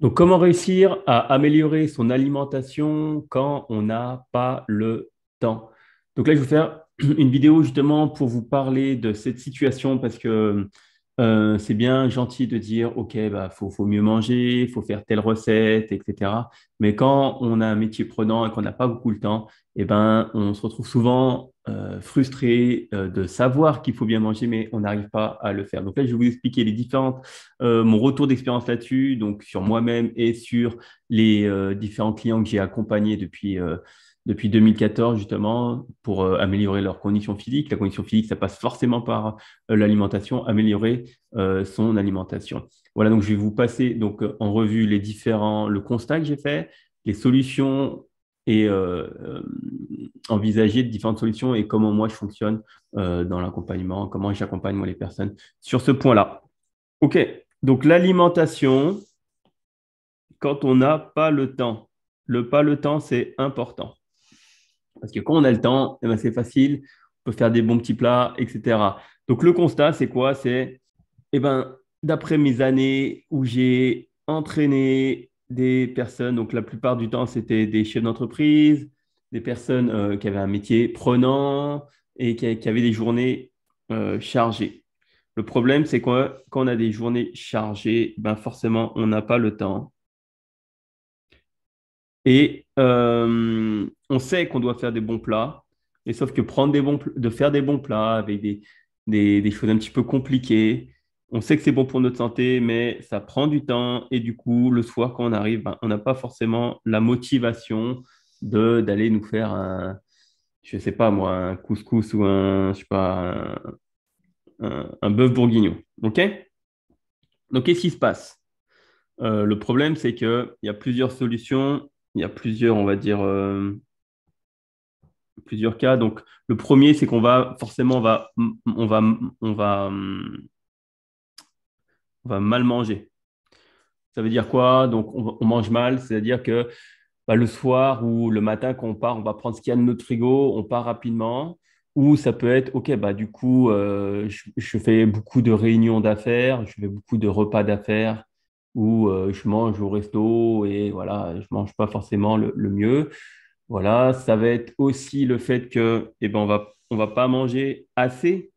Donc, comment réussir à améliorer son alimentation quand on n'a pas le temps Donc là, je vais vous faire une vidéo justement pour vous parler de cette situation parce que euh, c'est bien gentil de dire, OK, bah, faut, mieux manger, il faut faire telle recette, etc. Mais quand on a un métier prenant et qu'on n'a pas beaucoup le temps, eh ben, on se retrouve souvent euh, frustré euh, de savoir qu'il faut bien manger, mais on n'arrive pas à le faire. Donc là, je vais vous expliquer les différentes, euh, mon retour d'expérience là-dessus, donc sur moi-même et sur les différents clients que j'ai accompagnés depuis, depuis 2014, justement, pour améliorer leur condition physique. La condition physique, ça passe forcément par l'alimentation, améliorer son alimentation. Voilà, donc je vais vous passer donc, en revue les différents, le constat que j'ai fait, les solutions et envisager différentes solutions et comment moi je fonctionne euh, dans l'accompagnement, comment j'accompagne moi les personnes sur ce point-là. OK, donc l'alimentation, quand on n'a pas le temps, le pas le temps, c'est important. Parce que quand on a le temps, eh ben, c'est facile, on peut faire des bons petits plats, etc. Donc le constat, c'est quoi C'est, eh ben, d'après mes années où j'ai entraîné des personnes, donc la plupart du temps, c'était des chefs d'entreprise, des personnes euh, qui avaient un métier prenant et qui, avaient des journées euh, chargées. Le problème, c'est que quand on a des journées chargées, ben forcément, on n'a pas le temps. Et euh, on sait qu'on doit faire des bons plats, et sauf que prendre des bons, de faire des bons plats avec des, des, des choses un petit peu compliquées, on sait que c'est bon pour notre santé, mais ça prend du temps. Et du coup, le soir, quand on arrive, ben, on n'a pas forcément la motivation d'aller nous faire un, je sais pas moi, un couscous ou un, je sais pas, un, bœuf bourguignon. OK Donc, qu'est-ce qui se passe euh, Le problème, c'est qu'il y a plusieurs solutions, il y a plusieurs, on va dire, euh, plusieurs cas. Donc, le premier, c'est qu'on va forcément, on va, on va, on va, on va mal manger. Ça veut dire quoi Donc, on mange mal, c'est-à-dire que bah, le soir ou le matin quand on part, on va prendre ce qu'il y a de notre frigo, on part rapidement. Ou ça peut être, OK, bah, du coup, euh, je, fais beaucoup de réunions d'affaires, je fais beaucoup de repas d'affaires où euh, je mange au resto et voilà, je mange pas forcément le, mieux. Voilà, ça va être aussi le fait que, eh ben, on va, on va pas manger assez.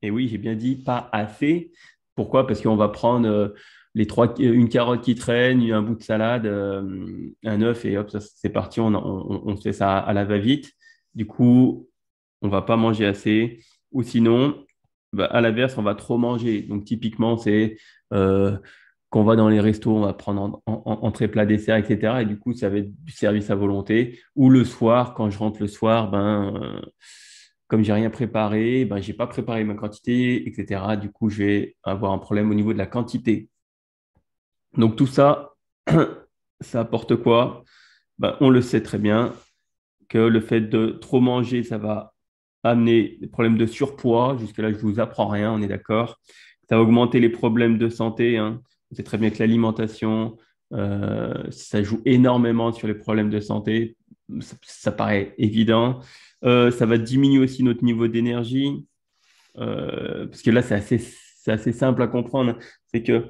Et oui, j'ai bien dit pas assez. Pourquoi Parce qu'on va prendre euh, trois, une carotte qui traîne, un bout de salade, euh, un œuf, et hop, c'est parti, on, on, fait ça à la va-vite. Du coup, on va pas manger assez. Ou sinon, bah, à l'inverse, on va trop manger. Donc, typiquement, c'est euh, qu'on va dans les restos, on va prendre en, très entrée, plat, dessert, etc. Et du coup, ça va être du service à volonté. Ou le soir, quand je rentre le soir, ben, je euh, comme j'ai rien préparé, ben, je n'ai pas préparé ma quantité, etc. Du coup, je vais avoir un problème au niveau de la quantité. Donc tout ça, ça apporte quoi ben, On le sait très bien que le fait de trop manger, ça va amener des problèmes de surpoids. Jusque-là, je ne vous apprends rien, on est d'accord. Ça va augmenter les problèmes de santé. Hein. On sait très bien que l'alimentation, euh, ça joue énormément sur les problèmes de santé. Ça, paraît évident. Euh, ça va diminuer aussi notre niveau d'énergie. Euh, parce que là, c'est assez, assez, simple à comprendre. Hein. C'est que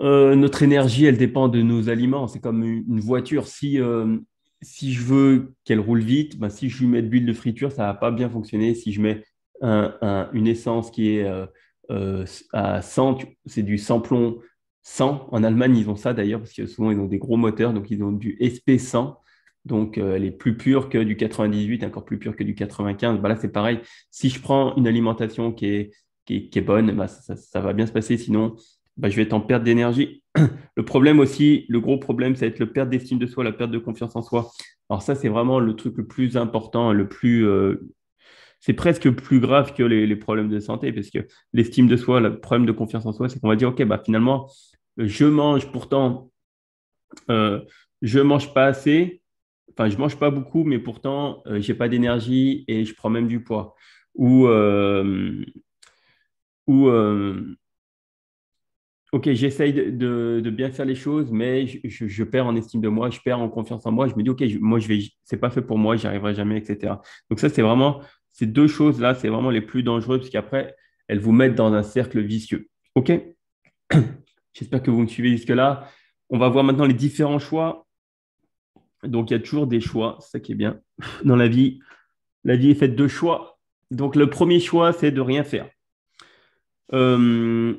euh, notre énergie, elle dépend de nos aliments. C'est comme une voiture. Si, euh, si je veux qu'elle roule vite, ben, si je lui mets de l'huile de friture, ça ne va pas bien fonctionner. Si je mets une essence qui est euh, à 100, c'est du plomb, 100. En Allemagne, ils ont ça d'ailleurs, parce que souvent, ils ont des gros moteurs, donc ils ont du SP100. Donc, elle est plus pure que du 98, encore plus pure que du 95. Ben, là, c'est pareil. Si je prends une alimentation qui est, qui bonne, ben ça va bien se passer. Sinon, bah, je vais être en perte d'énergie. Le problème aussi, le gros problème, ça va être le perte d'estime de soi, la perte de confiance en soi. Alors ça, c'est vraiment le truc le plus important, le plus... Euh, c'est presque plus grave que les, problèmes de santé, parce que l'estime de soi, le problème de confiance en soi, c'est qu'on va dire, OK, bah, finalement, je mange pourtant, Je euh, je mange pas assez, enfin, je mange pas beaucoup, mais pourtant, euh, je n'ai pas d'énergie et je prends même du poids. Ou, ou Ok, j'essaye de, bien faire les choses, mais je, perds en estime de moi, je perds en confiance en moi. Je me dis, ok, moi, je vais, c'est pas fait pour moi, j'y arriverai jamais, etc. Donc ça, c'est vraiment ces deux choses-là, c'est vraiment les plus dangereuses, puisqu'après, qu'après, elles vous mettent dans un cercle vicieux. Ok J'espère que vous me suivez jusque-là. On va voir maintenant les différents choix. Donc, il y a toujours des choix, c'est ça qui est bien. Dans la vie, la vie est faite de choix. Donc, le premier choix, c'est de rien faire. Euh,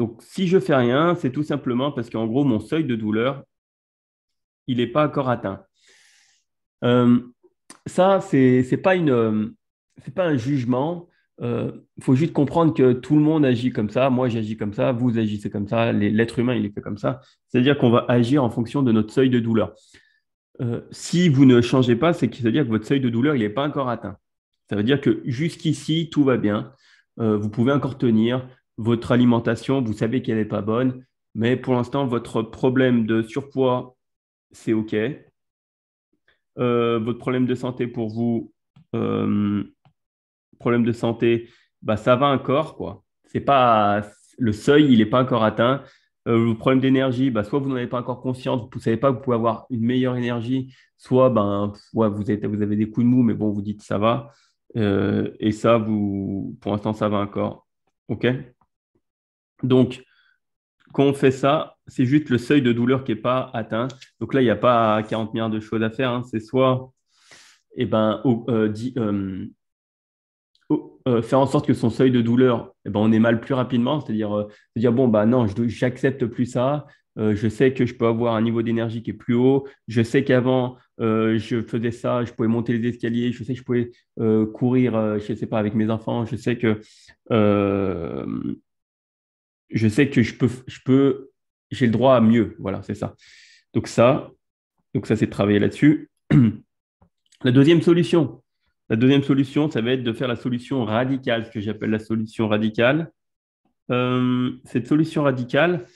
donc, si je fais rien, c'est tout simplement parce qu'en gros, mon seuil de douleur, il n'est pas encore atteint. Euh, ça, ce n'est euh, pas, un jugement. Il euh, faut juste comprendre que tout le monde agit comme ça. Moi, j'agis comme ça. Vous agissez comme ça. L'être humain, il est fait comme ça. C'est-à-dire qu'on va agir en fonction de notre seuil de douleur. si vous ne changez pas, c'est à dire que votre seuil de douleur, il n'est pas encore atteint. Ça veut dire que jusqu'ici, tout va bien. vous pouvez encore tenir votre alimentation, vous savez qu'elle n'est pas bonne, mais pour l'instant, votre problème de surpoids, c'est OK. Euh, votre problème de santé pour vous, euh, problème de santé, bah, ça va encore, quoi. C'est pas le seuil, il n'est pas encore atteint. Euh, votre problème d'énergie, bah, soit vous n'en avez pas encore conscience, vous ne savez pas que vous pouvez avoir une meilleure énergie, soit ben, vous, êtes, vous avez des coups de mou, mais bon, vous dites ça va. et ça, vous, pour l'instant, ça va encore. OK donc, quand on fait ça, c'est juste le seuil de douleur qui n'est pas atteint. Donc là, il n'y a pas 40 milliards de choses à faire. Hein. C'est soit eh ben, euh, euh, euh, faire en sorte que son seuil de douleur, eh ben, on est mal plus rapidement, c'est-à-dire dire, bon, bah non, j'accepte plus ça. je sais que je peux avoir un niveau d'énergie qui est plus haut. Je sais qu'avant, je faisais ça, je pouvais monter les escaliers, je sais que je pouvais courir, je ne sais pas, avec mes enfants. Je sais que je sais que je peux, je peux, j'ai le droit à mieux. Voilà, c'est ça. Donc ça, donc ça, c'est de travailler là-dessus. la deuxième solution, la deuxième solution, ça va être de faire la solution radicale, ce que j'appelle la solution radicale. Euh, cette solution radicale,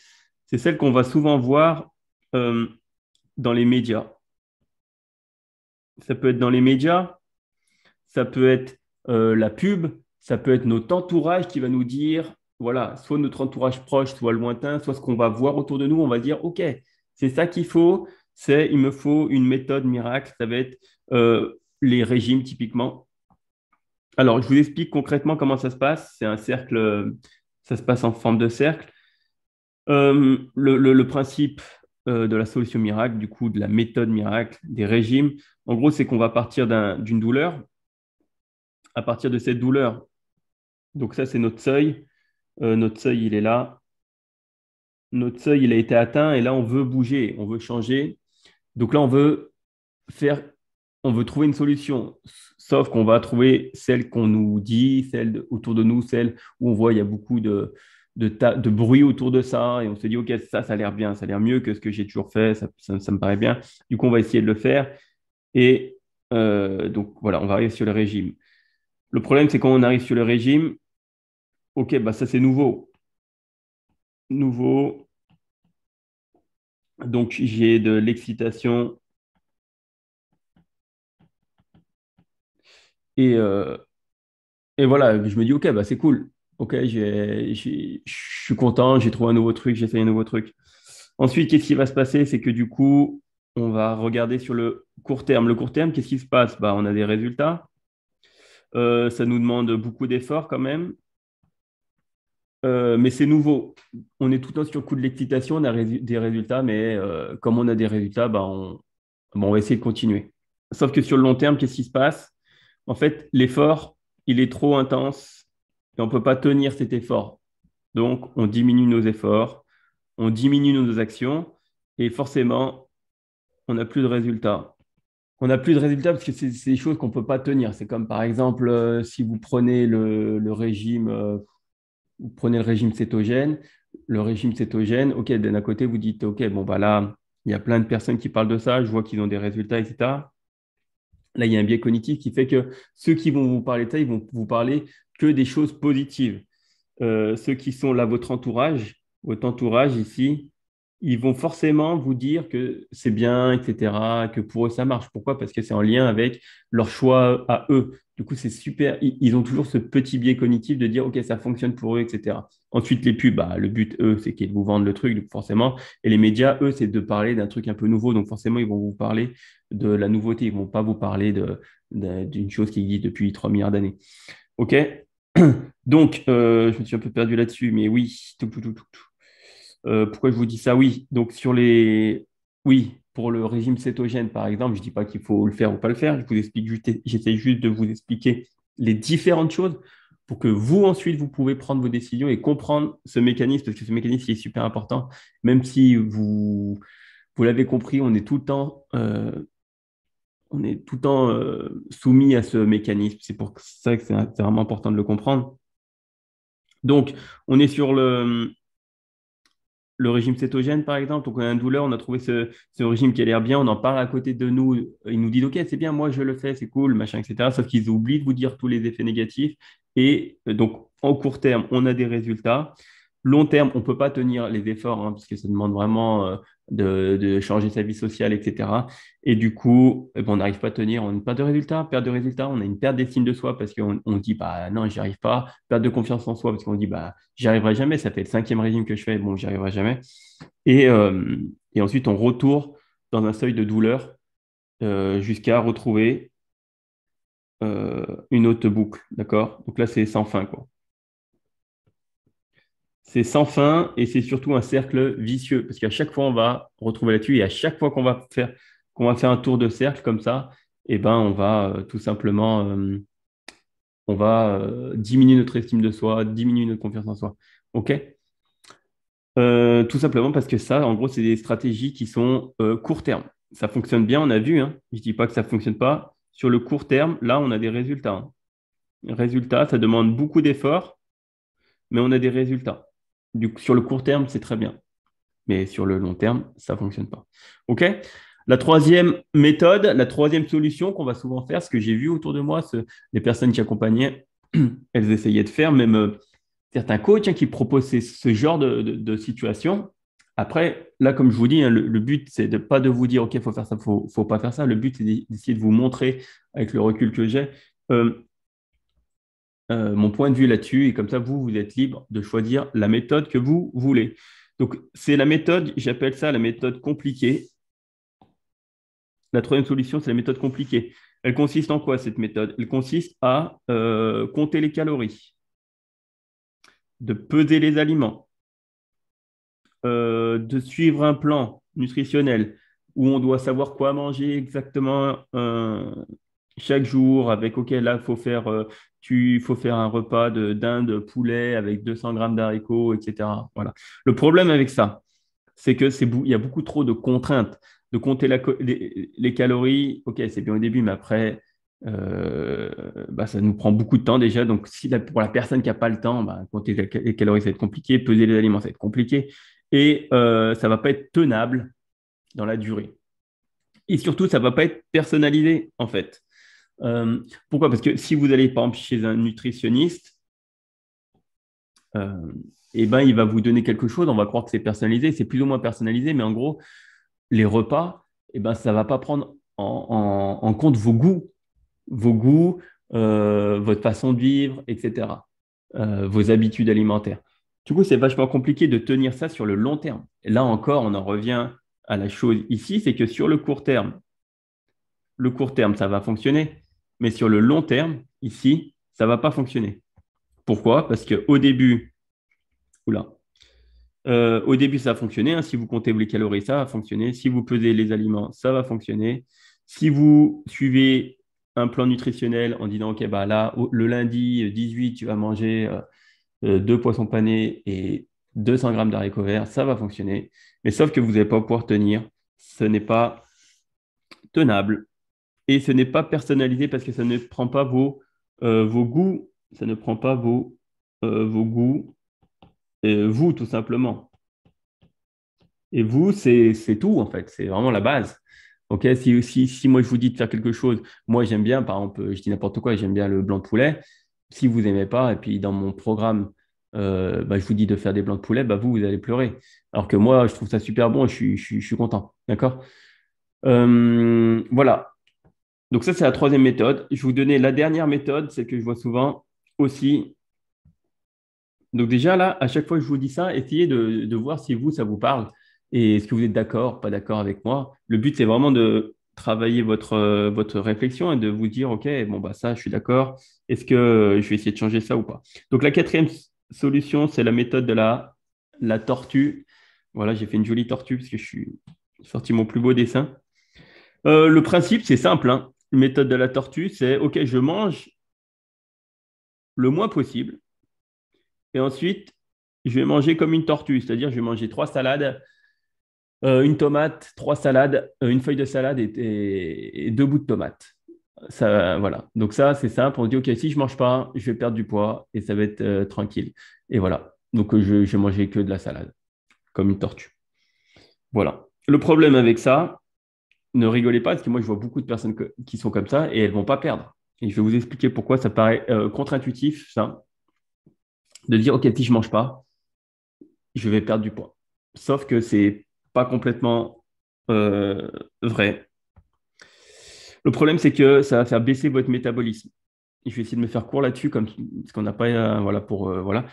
c'est celle qu'on va souvent voir euh, dans les médias. Ça peut être dans les médias, ça peut être euh, la pub, ça peut être notre entourage qui va nous dire voilà, soit notre entourage proche, soit lointain, soit ce qu'on va voir autour de nous, on va dire, OK, c'est ça qu'il faut, c'est il me faut une méthode miracle, ça va être euh, les régimes typiquement. Alors, je vous explique concrètement comment ça se passe. C'est un cercle, euh, ça se passe en forme de cercle. Euh, le, principe de la solution miracle, du coup, de la méthode miracle, des régimes, en gros, c'est qu'on va partir d'une douleur. À partir de cette douleur, donc ça, c'est notre seuil, euh, notre seuil, il est là, notre seuil, il a été atteint, et là, on veut bouger, on veut changer. Donc là, on veut faire, on veut trouver une solution, sauf qu'on va trouver celle qu'on nous dit, celle autour de nous, celle où on voit il y a beaucoup de, de, bruit autour de ça, et on se dit, OK, ça, ça a l'air bien, ça a l'air mieux que ce que j'ai toujours fait, ça, me paraît bien. Du coup, on va essayer de le faire. Et euh, donc, voilà, on va arriver sur le régime. Le problème, c'est quand on arrive sur le régime, Ok, bah ça c'est nouveau. Nouveau. Donc j'ai de l'excitation. Et, euh, voilà, je me dis, ok, bah c'est cool. Ok, je suis content, j'ai trouvé un nouveau truc, j'ai essayé un nouveau truc. Ensuite, qu'est-ce qui va se passer C'est que du coup, on va regarder sur le court terme. Le court terme, qu'est-ce qui se passe bah, On a des résultats. Euh, ça nous demande beaucoup d'efforts quand même. Euh, mais c'est nouveau. On est tout le temps sur le coup de l'excitation, on a des résultats, mais euh, comme on a des résultats, bah, on... on, va essayer de continuer. Sauf que sur le long terme, qu'est-ce qui se passe En fait, l'effort, il est trop intense et on ne peut pas tenir cet effort. Donc, on diminue nos efforts, on diminue nos actions et forcément, on n'a plus de résultats. On n'a plus de résultats parce que c'est des choses qu'on ne peut pas tenir. C'est comme par exemple, euh, si vous prenez le, le régime vous prenez le régime cétogène, le régime cétogène, ok, d'un côté, vous dites, ok, bon, bah là, il y a plein de personnes qui parlent de ça, je vois qu'ils ont des résultats, etc. Là, il y a un biais cognitif qui fait que ceux qui vont vous parler de ça, ils vont vous parler que des choses positives. Euh, ceux qui sont là, votre entourage, votre entourage ici, ils vont forcément vous dire que c'est bien, etc., que pour eux ça marche. Pourquoi Parce que c'est en lien avec leur choix à eux. Du coup, c'est super. Ils ont toujours ce petit biais cognitif de dire, OK, ça fonctionne pour eux, etc. Ensuite, les pubs, bah, le but, eux, c'est qu'ils vous vendent le truc, donc forcément. Et les médias, eux, c'est de parler d'un truc un peu nouveau. Donc, forcément, ils vont vous parler de la nouveauté. Ils ne vont pas vous parler d'une chose qui existe depuis 3 milliards d'années. OK Donc, euh, je me suis un peu perdu là-dessus, mais oui. Tout, tout, tout, tout. Euh, pourquoi je vous dis ça Oui, donc sur les. Oui, pour le régime cétogène, par exemple, je ne dis pas qu'il faut le faire ou pas le faire. Je vous explique j'essaie juste de vous expliquer les différentes choses pour que vous, ensuite, vous pouvez prendre vos décisions et comprendre ce mécanisme, parce que ce mécanisme, il est super important. Même si vous, l'avez compris, on est tout le temps, euh, on est tout temps euh, soumis à ce mécanisme. C'est pour ça que c'est vraiment important de le comprendre. Donc, on est sur le, le régime cétogène, par exemple, donc on a une douleur, on a trouvé ce, régime qui a l'air bien, on en parle à côté de nous, ils nous disent, OK, c'est bien, moi je le fais, c'est cool, machin, etc. Sauf qu'ils oublient de vous dire tous les effets négatifs. Et euh, donc, en court terme, on a des résultats. Long terme, on ne peut pas tenir les efforts, hein, parce que ça demande vraiment euh, de, changer sa vie sociale, etc. Et du coup, eh ben, on n'arrive pas à tenir, on a pas de résultats, perte de résultats, on a une perte d'estime de soi parce qu'on on dit, bah non, j'y arrive pas, perte de confiance en soi parce qu'on dit, bah j'y arriverai jamais, ça fait le cinquième régime que je fais, bon, j'y arriverai jamais. Et, euh, ensuite, on retourne dans un seuil de douleur euh, jusqu'à retrouver euh, une autre boucle, d'accord Donc là, c'est sans fin, quoi. C'est sans fin et c'est surtout un cercle vicieux parce qu'à chaque fois on va retrouver là-dessus et à chaque fois qu'on va faire qu'on un tour de cercle comme ça, eh ben on va euh, tout simplement euh, on va euh, diminuer notre estime de soi, diminuer notre confiance en soi. OK Tout simplement parce que ça, en gros, c'est des stratégies qui sont court terme. Ça fonctionne bien, on a vu. Hein. Je ne dis pas que ça ne fonctionne pas. Sur le court terme, là, on a des résultats. Hein. Résultats, ça demande beaucoup d'efforts, mais on a des résultats sur le court terme, c'est très bien. Mais sur le long terme, ça ne fonctionne pas. OK La troisième méthode, la troisième solution qu'on va souvent faire, ce que j'ai vu autour de moi, les personnes qui accompagnaient, elles essayaient de faire, même euh, certains coachs hein, qui proposent ce genre de, situation. Après, là, comme je vous dis, hein, le, but, c'est de pas de vous dire, OK, il faut faire ça, il faut, faut pas faire ça. Le but, c'est d'essayer de vous montrer, avec le recul que j'ai, euh, euh, mon point de vue là-dessus. Et comme ça, vous, vous êtes libre de choisir la méthode que vous voulez. Donc, c'est la méthode, j'appelle ça la méthode compliquée. La troisième solution, c'est la méthode compliquée. Elle consiste en quoi cette méthode Elle consiste à euh, compter les calories, de peser les aliments, euh, de suivre un plan nutritionnel où on doit savoir quoi manger exactement chaque jour avec OK, là, faut faire, euh, tu faut faire un repas de dinde, poulet avec 200 grammes d'haricots, etc. Voilà. Le problème avec ça, c'est que c'est il y a beaucoup trop de contraintes. De compter les, calories, OK, c'est bien au début, mais après, euh, bah, ça nous prend beaucoup de temps déjà. Donc, si pour la personne qui n'a pas le temps, bah, compter les calories, ça va être compliqué. Peser les aliments, ça va être compliqué. Et euh, ça ne va pas être tenable dans la durée. Et surtout, ça ne va pas être personnalisé, en fait. Euh, pourquoi Parce que si vous allez par exemple chez un nutritionniste, euh, eh ben, il va vous donner quelque chose, on va croire que c'est personnalisé, c'est plus ou moins personnalisé, mais en gros, les repas, eh ben, ça ne va pas prendre en, compte vos goûts, vos goûts, euh, votre façon de vivre, etc., vos habitudes alimentaires. Du coup, c'est vachement compliqué de tenir ça sur le long terme. là encore, on en revient à la chose ici, c'est que sur le court terme, le court terme, ça va fonctionner mais sur le long terme, ici, ça ne va pas fonctionner. Pourquoi Parce qu'au début, oula, euh, au début, ça a fonctionné. Hein. si vous comptez les calories, ça va fonctionner. Si vous pesez les aliments, ça va fonctionner. Si vous suivez un plan nutritionnel en disant, OK, bah là, le lundi 18, euh, tu vas manger euh, deux poissons panés et 200 grammes d'haricots verts, ça va fonctionner. Mais sauf que vous n'allez pas pouvoir tenir. Ce n'est pas tenable et ce n'est pas personnalisé parce que ça ne prend pas vos, euh, vos goûts, ça ne prend pas vos, euh, vos goûts, vous tout simplement. Et vous, c'est tout en fait, c'est vraiment la base. Ok, si, si, si, moi je vous dis de faire quelque chose, moi j'aime bien, par exemple, je dis n'importe quoi, j'aime bien le blanc de poulet. Si vous n'aimez pas, et puis dans mon programme, euh, bah, je vous dis de faire des blancs de poulet, bah, vous, vous allez pleurer. Alors que moi, je trouve ça super bon et je, je suis content. D'accord Voilà. Donc ça, c'est la troisième méthode. Je vais vous donner la dernière méthode, celle que je vois souvent aussi. Donc déjà, là, à chaque fois que je vous dis ça, essayez de, voir si vous, ça vous parle. Et est-ce que vous êtes d'accord, pas d'accord avec moi Le but, c'est vraiment de travailler votre, euh, votre réflexion et de vous dire, OK, bon, bah ça, je suis d'accord. Est-ce que euh, je vais essayer de changer ça ou pas Donc la quatrième solution, c'est la méthode de la, la tortue. Voilà, j'ai fait une jolie tortue parce que je suis sorti mon plus beau dessin. Euh, le principe, c'est simple. Hein méthode de la tortue, c'est OK, je mange le moins possible. Et ensuite, je vais manger comme une tortue, c'est-à-dire je vais manger trois salades, euh, une tomate, trois salades, euh, une feuille de salade et, deux bouts de tomate. Ça, voilà. Donc ça, c'est simple. On dit, OK, si je ne mange pas, je vais perdre du poids et ça va être euh, tranquille. Et voilà. Donc je, je mangeais que de la salade, comme une tortue. Voilà. Le problème avec ça, ne rigolez pas, parce que moi, je vois beaucoup de personnes qui sont comme ça et elles ne vont pas perdre. Et je vais vous expliquer pourquoi ça paraît euh, contre-intuitif, ça, de dire, OK, si je ne mange pas, je vais perdre du poids. Sauf que ce n'est pas complètement euh, vrai. Le problème, c'est que ça va faire baisser votre métabolisme. Je vais essayer de me faire court là-dessus, parce qu'on n'a pas, euh, voilà, pour, voilà.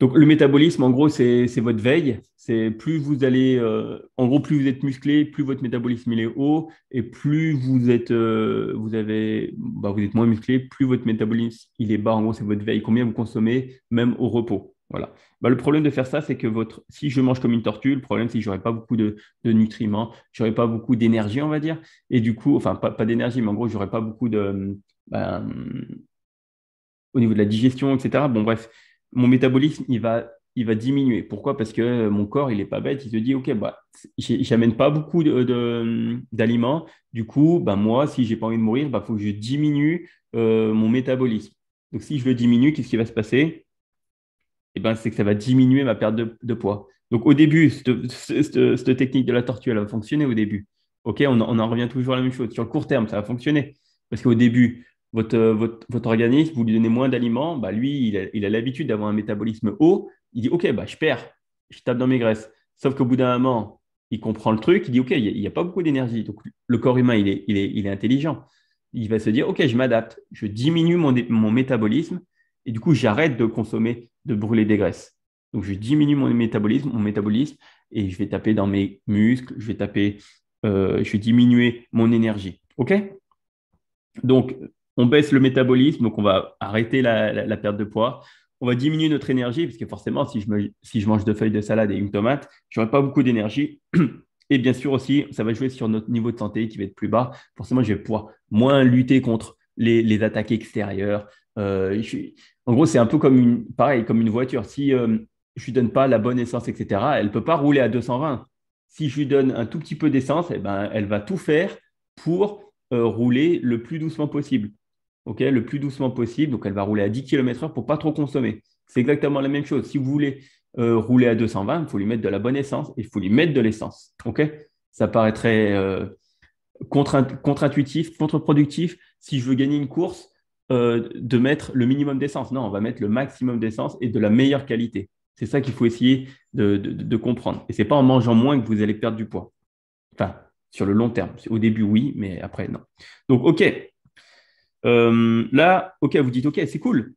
Donc le métabolisme, en gros, c'est votre veille. C'est plus vous allez, euh, en gros, plus vous êtes musclé, plus votre métabolisme il est haut, et plus vous êtes, euh, vous avez, bah, vous êtes moins musclé, plus votre métabolisme il est bas. En gros, c'est votre veille. Combien vous consommez, même au repos. Voilà. Bah, le problème de faire ça, c'est que votre, si je mange comme une tortue, le problème c'est que j'aurai pas beaucoup de, de nutriments, j'aurai pas beaucoup d'énergie, on va dire, et du coup, enfin pas, pas d'énergie, mais en gros, j'aurai pas beaucoup de, ben, au niveau de la digestion, etc. Bon bref mon métabolisme, il va, il va diminuer. Pourquoi Parce que euh, mon corps, il n'est pas bête. Il se dit, OK, bah, j'amène pas beaucoup d'aliments. De, d'aliments. du coup, bah, moi, si j'ai pas envie de mourir, il bah, faut que je diminue euh, mon métabolisme. Donc, si je le diminue, qu'est-ce qui va se passer eh ben, C'est que ça va diminuer ma perte de, poids. Donc, au début, cette, technique de la tortue, elle va fonctionner au début. OK, on, on en revient toujours à la même chose. Sur le court terme, ça va fonctionner. Parce qu'au début, votre, euh, votre, votre, organisme, vous lui donnez moins d'aliments, bah lui, il a l'habitude d'avoir un métabolisme haut. Il dit, OK, bah, je perds, je tape dans mes graisses. Sauf qu'au bout d'un moment, il comprend le truc, il dit, OK, il n'y a, pas beaucoup d'énergie. Donc, le corps humain, il est, il, est, il est, intelligent. Il va se dire, OK, je m'adapte, je diminue mon, mon, métabolisme et du coup, j'arrête de consommer, de brûler des graisses. Donc, je diminue mon métabolisme, mon métabolisme et je vais taper dans mes muscles, je vais taper, euh, je vais diminuer mon énergie. OK Donc, on baisse le métabolisme, donc on va arrêter la, perte de poids. On va diminuer notre énergie, parce que forcément, si je, me, si je mange deux feuilles de salade et une tomate, je n'aurai pas beaucoup d'énergie. Et bien sûr aussi, ça va jouer sur notre niveau de santé qui va être plus bas. Forcément, je vais pouvoir moins lutter contre les, attaques extérieures. Euh, en gros, c'est un peu comme une, pareil, comme une voiture. Si je euh, je lui donne pas la bonne essence, etc., elle ne peut pas rouler à 220. Si je lui donne un tout petit peu d'essence, eh ben, elle va tout faire pour euh, rouler le plus doucement possible le plus doucement possible. Donc, elle va rouler à 10 km/h pour pas trop consommer. C'est exactement la même chose. Si vous voulez euh, rouler à 220, il faut lui mettre de la bonne essence et il faut lui mettre de l'essence. Ok ça paraîtrait euh, contre-intuitif, contre-productif. Si je veux gagner une course, euh, de mettre le minimum d'essence. Non, on va mettre le maximum d'essence et de la meilleure qualité. C'est ça qu'il faut essayer de, de comprendre. Et ce n'est pas en mangeant moins que vous allez perdre du poids. Enfin, sur le long terme. Au début, oui, mais après, non. Donc, OK, euh, là, OK, vous dites, OK, c'est cool.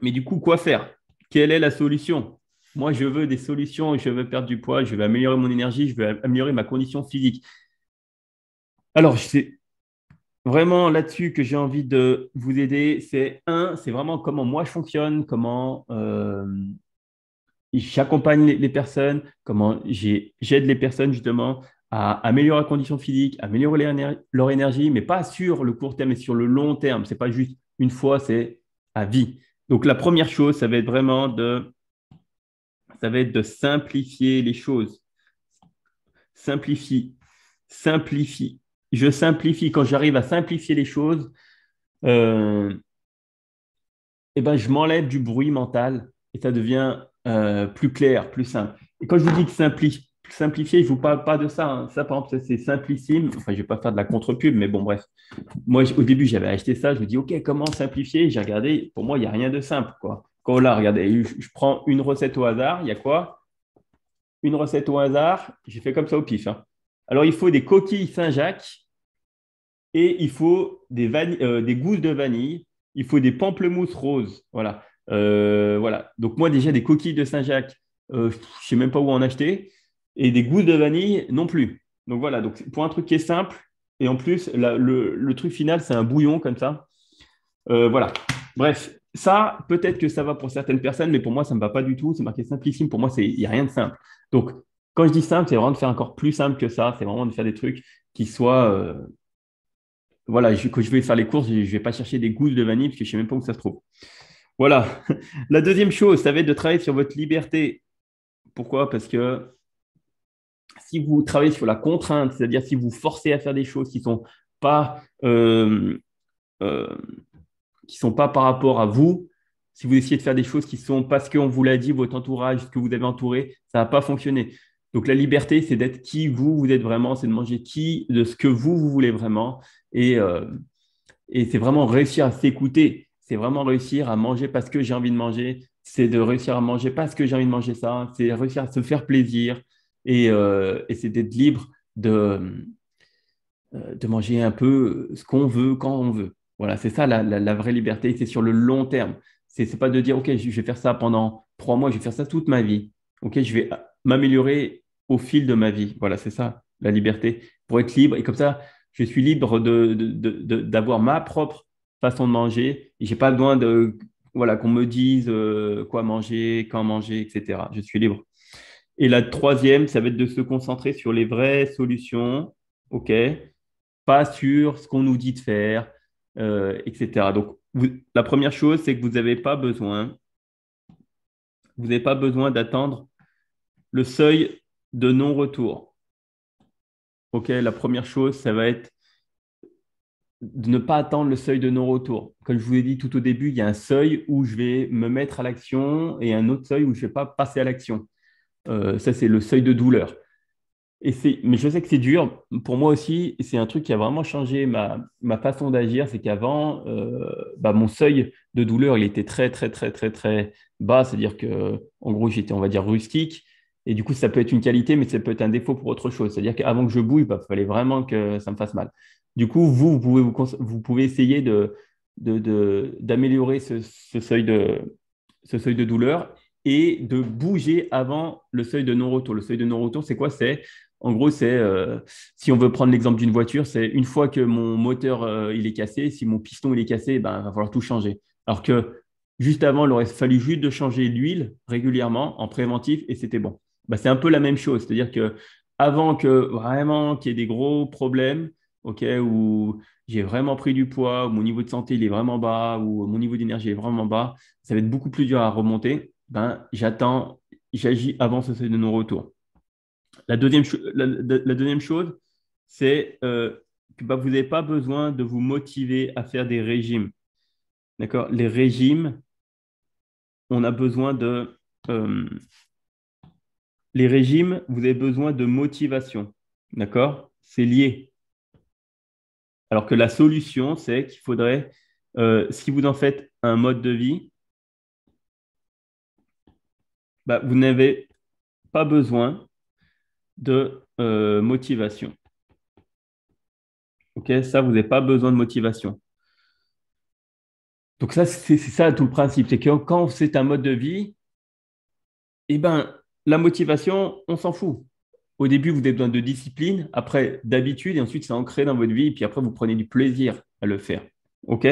Mais du coup, quoi faire Quelle est la solution Moi, je veux des solutions, je veux perdre du poids, je veux améliorer mon énergie, je veux améliorer ma condition physique. Alors, c'est vraiment là-dessus que j'ai envie de vous aider. C'est un, c'est vraiment comment moi je fonctionne, comment euh, j'accompagne les, personnes, comment j'aide les personnes justement améliorer la condition physique, améliorer leur énergie, mais pas sur le court terme, mais sur le long terme. Ce n'est pas juste une fois, c'est à vie. Donc la première chose, ça va être vraiment de, ça va être de simplifier les choses. Simplifie, simplifie. Je simplifie. Quand j'arrive à simplifier les choses, euh, eh ben, je m'enlève du bruit mental et ça devient euh, plus clair, plus simple. Et quand je dis que simplifie, simplifié, je vous parle pas de ça. Hein. Ça, par exemple, c'est simplissime. Enfin, je vais pas faire de la contre-pub, mais bon, bref. Moi, au début, j'avais acheté ça. Je me dis, OK, comment simplifier J'ai regardé. Pour moi, il n'y a rien de simple, quoi. Quand là, regardez, je prends une recette au hasard. Il y a quoi Une recette au hasard. J'ai fait comme ça au pif. Hein. Alors, il faut des coquilles Saint-Jacques et il faut des, euh, des gousses de vanille. Il faut des pamplemousses roses. Voilà. Euh, voilà. Donc, moi, déjà, des coquilles de Saint-Jacques, euh, je ne sais même pas où en acheter et des gouttes de vanille non plus. Donc voilà, donc pour un truc qui est simple, et en plus, le, truc final, c'est un bouillon comme ça. Euh, voilà. Bref, ça, peut-être que ça va pour certaines personnes, mais pour moi, ça ne me va pas du tout. C'est marqué simplissime. Pour moi, il n'y a rien de simple. Donc, quand je dis simple, c'est vraiment de faire encore plus simple que ça. C'est vraiment de faire des trucs qui soient. Euh, voilà, quand je vais faire les courses, je ne vais pas chercher des gouttes de vanille parce que je ne sais même pas où ça se trouve. Voilà. La deuxième chose, ça va être de travailler sur votre liberté. Pourquoi Parce que si vous travaillez sur la contrainte, c'est-à-dire si vous forcez à faire des choses qui ne sont pas euh, euh, qui sont pas par rapport à vous, si vous essayez de faire des choses qui sont pas parce qu'on vous l'a dit, votre entourage, ce que vous avez entouré, ça va pas fonctionner. Donc la liberté, c'est d'être qui vous, vous êtes vraiment, c'est de manger qui, de ce que vous, vous voulez vraiment. Et, euh, et c'est vraiment réussir à s'écouter, c'est vraiment réussir à manger parce que j'ai envie de manger, c'est de réussir à manger parce que j'ai envie de manger ça, c'est réussir à se faire plaisir, et, euh, et c'est d'être libre de, euh, de manger un peu ce qu'on veut quand on veut. Voilà, c'est ça la, vraie liberté, c'est sur le long terme. C'est pas de dire, OK, je vais faire ça pendant trois mois, je vais faire ça toute ma vie. OK, je vais m'améliorer au fil de ma vie. Voilà, c'est ça la liberté, pour être libre. Et comme ça, je suis libre d'avoir de, de, ma propre façon de manger. Je n'ai pas besoin de voilà qu'on me dise euh, quoi manger, quand manger, etc. Je suis libre. Et la troisième, ça va être de se concentrer sur les vraies solutions, OK Pas sur ce qu'on nous dit de faire, euh, etc. Donc, la première chose, c'est que vous n'avez pas besoin, vous n'avez pas besoin d'attendre le seuil de non-retour. OK, la première chose, ça va être de ne pas attendre le seuil de non-retour. Comme je vous ai dit tout au début, il y a un seuil où je vais me mettre à l'action et un autre seuil où je ne vais pas passer à l'action. Euh, ça, c'est le seuil de douleur. Et mais je sais que c'est dur. Pour moi aussi, c'est un truc qui a vraiment changé ma, façon d'agir. C'est qu'avant, euh, bah, mon seuil de douleur, il était très, très, très, très, très bas. C'est-à-dire que, en gros, j'étais, on va dire, rustique. Et du coup, ça peut être une qualité, mais ça peut être un défaut pour autre chose. C'est-à-dire qu'avant que je bouille, il bah, fallait vraiment que ça me fasse mal. Du coup, vous, vous pouvez, vous, pouvez essayer de, d'améliorer ce, seuil de, ce seuil de douleur et de bouger avant le seuil de non-retour. Le seuil de non-retour, c'est quoi C'est en gros, c'est euh, si on veut prendre l'exemple d'une voiture, c'est une fois que mon moteur euh, il est cassé, si mon piston il est cassé, ben, il va falloir tout changer. Alors que juste avant, il aurait fallu juste de changer l'huile régulièrement en préventif et c'était bon. Ben, c'est un peu la même chose, c'est-à-dire que avant que vraiment qu'il y ait des gros problèmes, ok, où j'ai vraiment pris du poids, où mon niveau de santé il est vraiment bas, ou mon niveau d'énergie est vraiment bas, ça va être beaucoup plus dur à remonter ben, j'attends, j'agis avant ce seuil de non-retour. La deuxième, deuxième chose, c'est euh, que bah, vous n'avez pas besoin de vous motiver à faire des régimes. D'accord Les régimes, on a besoin de. Euh, les régimes, vous avez besoin de motivation. D'accord C'est lié. Alors que la solution, c'est qu'il faudrait, euh, si vous en faites un mode de vie, bah, vous n'avez pas besoin de euh, motivation. OK, ça, vous n'avez pas besoin de motivation. Donc ça, c'est ça tout le principe. C'est que quand c'est un mode de vie, eh ben, la motivation, on s'en fout. Au début, vous avez besoin de discipline, après d'habitude, et ensuite c'est ancré dans votre vie, et puis après, vous prenez du plaisir à le faire. OK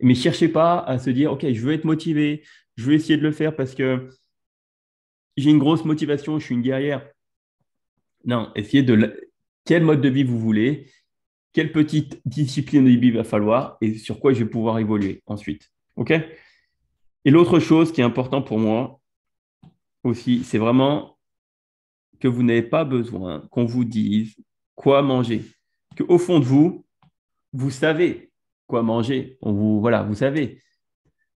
Mais cherchez pas à se dire, OK, je veux être motivé, je veux essayer de le faire parce que j'ai une grosse motivation, je suis une guerrière. Non, essayez de quel mode de vie vous voulez, quelle petite discipline de vie va falloir et sur quoi je vais pouvoir évoluer ensuite. OK Et l'autre chose qui est important pour moi aussi, c'est vraiment que vous n'avez pas besoin qu'on vous dise quoi manger. Que au fond de vous, vous savez quoi manger. On voilà, vous savez.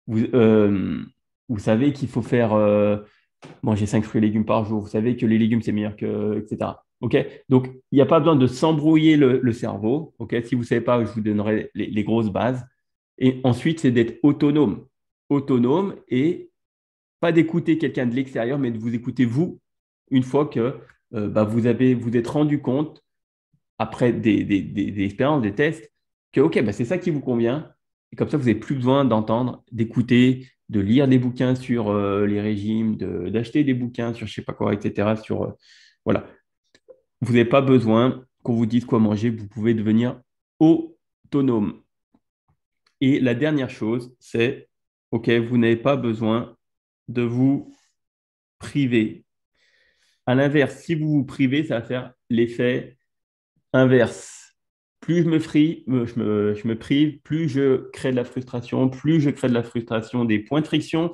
Euh, vous, savez qu'il faut faire euh, manger cinq fruits et légumes par jour, vous savez que les légumes, c'est meilleur que, etc. ok Donc, il n'y a pas besoin de s'embrouiller le, le, cerveau. ok si vous ne savez pas, je vous donnerai les, les grosses bases. Et ensuite, c'est d'être autonome. Autonome et pas d'écouter quelqu'un de l'extérieur, mais de vous écouter vous une fois que euh, bah, vous, avez, vous êtes rendu compte, après des, des, des, expériences, des tests, que OK, bah, c'est ça qui vous convient. Et comme ça, vous n'avez plus besoin d'entendre, d'écouter de lire des bouquins sur euh, les régimes, d'acheter des bouquins sur je ne sais pas quoi, etc. Sur, euh, voilà. Vous n'avez pas besoin qu'on vous dise quoi manger, vous pouvez devenir autonome. Et la dernière chose, c'est, OK, vous n'avez pas besoin de vous priver. À l'inverse, si vous vous privez, ça va faire l'effet inverse plus je me, frie, je, me, je me, prive, plus je crée de la frustration, plus je crée de la frustration, des points de friction,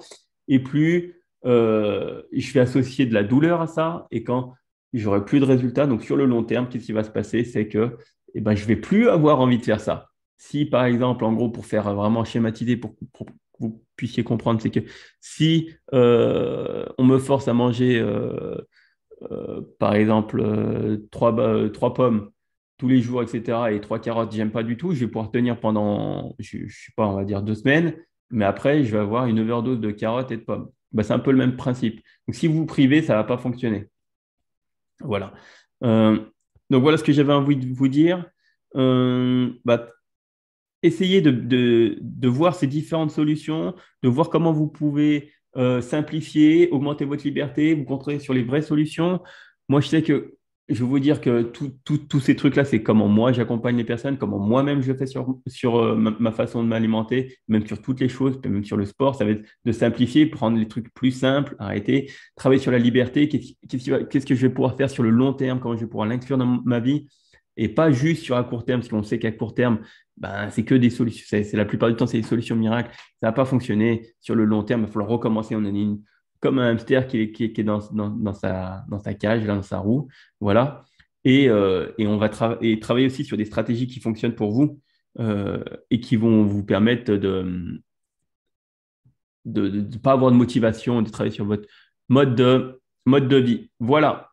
et plus euh, je vais associer de la douleur à ça. Et quand j'aurai plus de résultats, donc sur le long terme, qu'est-ce qui va se passer C'est que eh ben, je ne vais plus avoir envie de faire ça. Si, par exemple, en gros, pour faire vraiment schématiser, pour, que vous puissiez comprendre, c'est que si euh, on me force à manger, euh, par exemple, trois, trois pommes, tous les jours, etc. Et trois carottes, j'aime pas du tout. Je vais pouvoir tenir pendant, je, ne sais pas, on va dire deux semaines, mais après, je vais avoir une overdose de carottes et de pommes. Bah, c'est un peu le même principe. Donc, si vous vous privez, ça ne va pas fonctionner. Voilà. Euh, donc, voilà ce que j'avais envie de vous dire. Euh, bah, essayez de, voir ces différentes solutions, de voir comment vous pouvez euh, simplifier, augmenter votre liberté, vous concentrer sur les vraies solutions. Moi, je sais que je vais vous dire que tous ces trucs-là, c'est comment moi j'accompagne les personnes, comment moi-même je fais sur, euh, ma, façon de m'alimenter, même sur toutes les choses, même sur le sport. Ça va être de simplifier, prendre les trucs plus simples, arrêter, travailler sur la liberté. Qu'est-ce que je vais pouvoir faire sur le long terme, comment je vais pouvoir l'inclure dans ma vie et pas juste sur un court terme, parce qu'on sait qu'à court terme, ben, c'est que des solutions. C'est la plupart du temps, c'est des solutions miracles. Ça va pas fonctionner sur le long terme. Il va falloir recommencer. en ligne comme un hamster qui, est, dans, sa, dans sa cage, dans sa roue. Voilà. Et, euh, on va travailler aussi sur des stratégies qui fonctionnent pour vous euh, et qui vont vous permettre de ne pas avoir de motivation, de travailler sur votre mode de, vie. Voilà.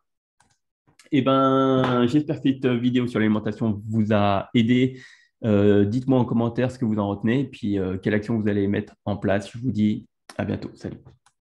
Et eh ben, j'espère que cette vidéo sur l'alimentation vous a aidé. Euh, dites-moi en commentaire ce que vous en retenez, et puis quelle action vous allez mettre en place. Je vous dis à bientôt. Salut.